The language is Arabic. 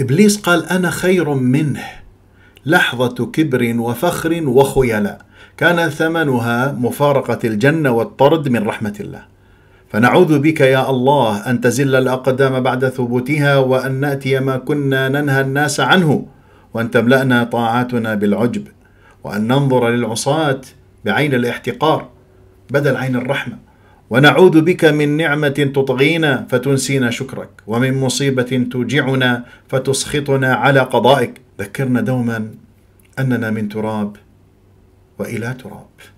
إبليس قال أنا خير منه لحظة كبر وفخر وخيلاء كان ثمنها مفارقة الجنة والطرد من رحمة الله فنعوذ بك يا الله أن تزل الأقدام بعد ثبوتها وأن نأتي ما كنا ننهى الناس عنه وأن تملأنا طاعاتنا بالعجب وأن ننظر للعصاة بعين الاحتقار بدل عين الرحمه ونعوذ بك من نعمة تطغينا فتنسينا شكرك ومن مصيبة توجعنا فتسخطنا على قضائك ذكرنا دوما أننا من تراب وإلى تراب